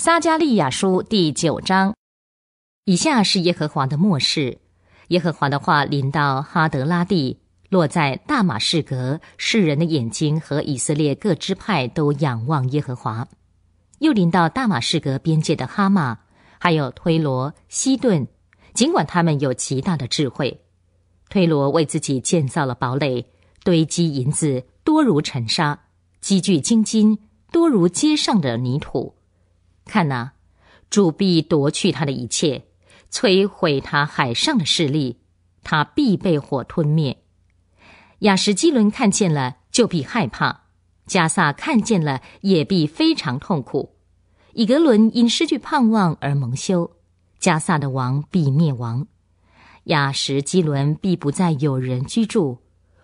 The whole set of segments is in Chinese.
撒加利亚书第九章，以下是耶和华的末世，耶和华的话临到哈德拉地，落在大马士革，世人的眼睛和以色列各支派都仰望耶和华，又临到大马士革边界的哈马，还有推罗、西顿，尽管他们有极大的智慧，推罗为自己建造了堡垒，堆积银子多如尘沙，积聚金金多如街上的泥土。看呐，主必夺去他的一切，摧毁他海上的势力，他必被火吞灭。雅什基伦看见了就必害怕，加萨看见了也必非常痛苦。以格伦因失去盼望而蒙羞，加萨的王必灭亡，雅什基伦必不再有人居住，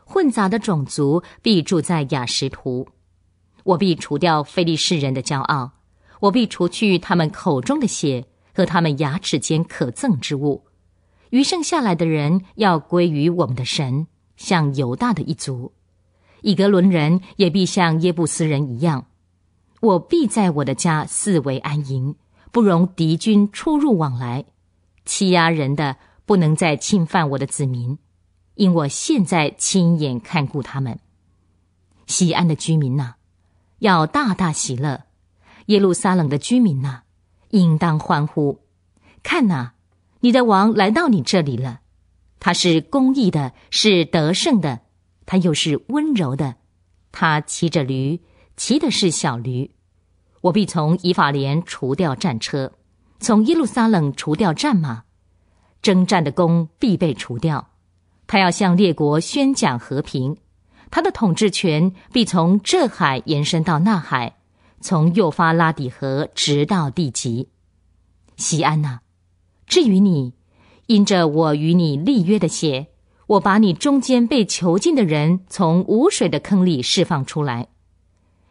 混杂的种族必住在雅什图。我必除掉非利士人的骄傲。我必除去他们口中的血和他们牙齿间可憎之物，余剩下来的人要归于我们的神，像犹大的一族，以格伦人也必像耶布斯人一样。我必在我的家四围安营，不容敌军出入往来，欺压人的不能再侵犯我的子民，因我现在亲眼看顾他们。西安的居民呐，要大大喜乐。耶路撒冷的居民呐，应当欢呼！看呐，你的王来到你这里了。他是公义的，是得胜的，他又是温柔的。他骑着驴，骑的是小驴。我必从以法莲除掉战车，从耶路撒冷除掉战马，征战的弓必被除掉。他要向列国宣讲和平，他的统治权必从这海延伸到那海。从幼发拉底河直到地极，西安娜。至于你，因着我与你立约的血，我把你中间被囚禁的人从无水的坑里释放出来。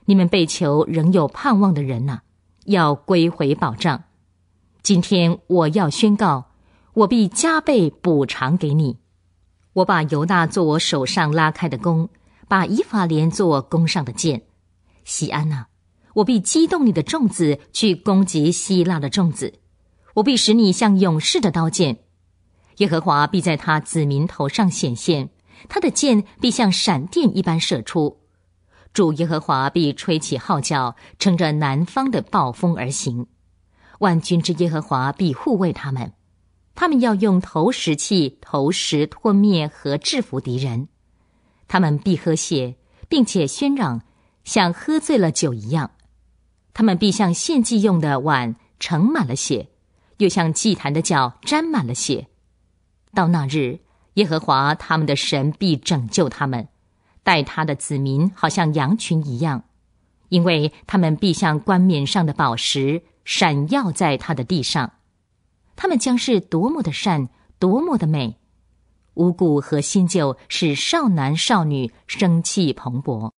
你们被囚仍有盼望的人呐，要归回保障。今天我要宣告，我必加倍补偿给你。我把犹大做我手上拉开的弓，把以法莲做弓上的箭，西安娜。我必激动你的众子去攻击希腊的众子，我必使你像勇士的刀剑。耶和华必在他子民头上显现，他的剑必像闪电一般射出。主耶和华必吹起号角，乘着南方的暴风而行。万军之耶和华必护卫他们。他们要用投石器投石，吞灭和制服敌人。他们必喝血，并且喧嚷，像喝醉了酒一样。他们必像献祭用的碗盛满了血，又像祭坛的脚沾满了血。到那日，耶和华他们的神必拯救他们，待他的子民好像羊群一样，因为他们必像冠冕上的宝石，闪耀在他的地上。他们将是多么的善，多么的美，无故和新旧使少男少女生气蓬勃。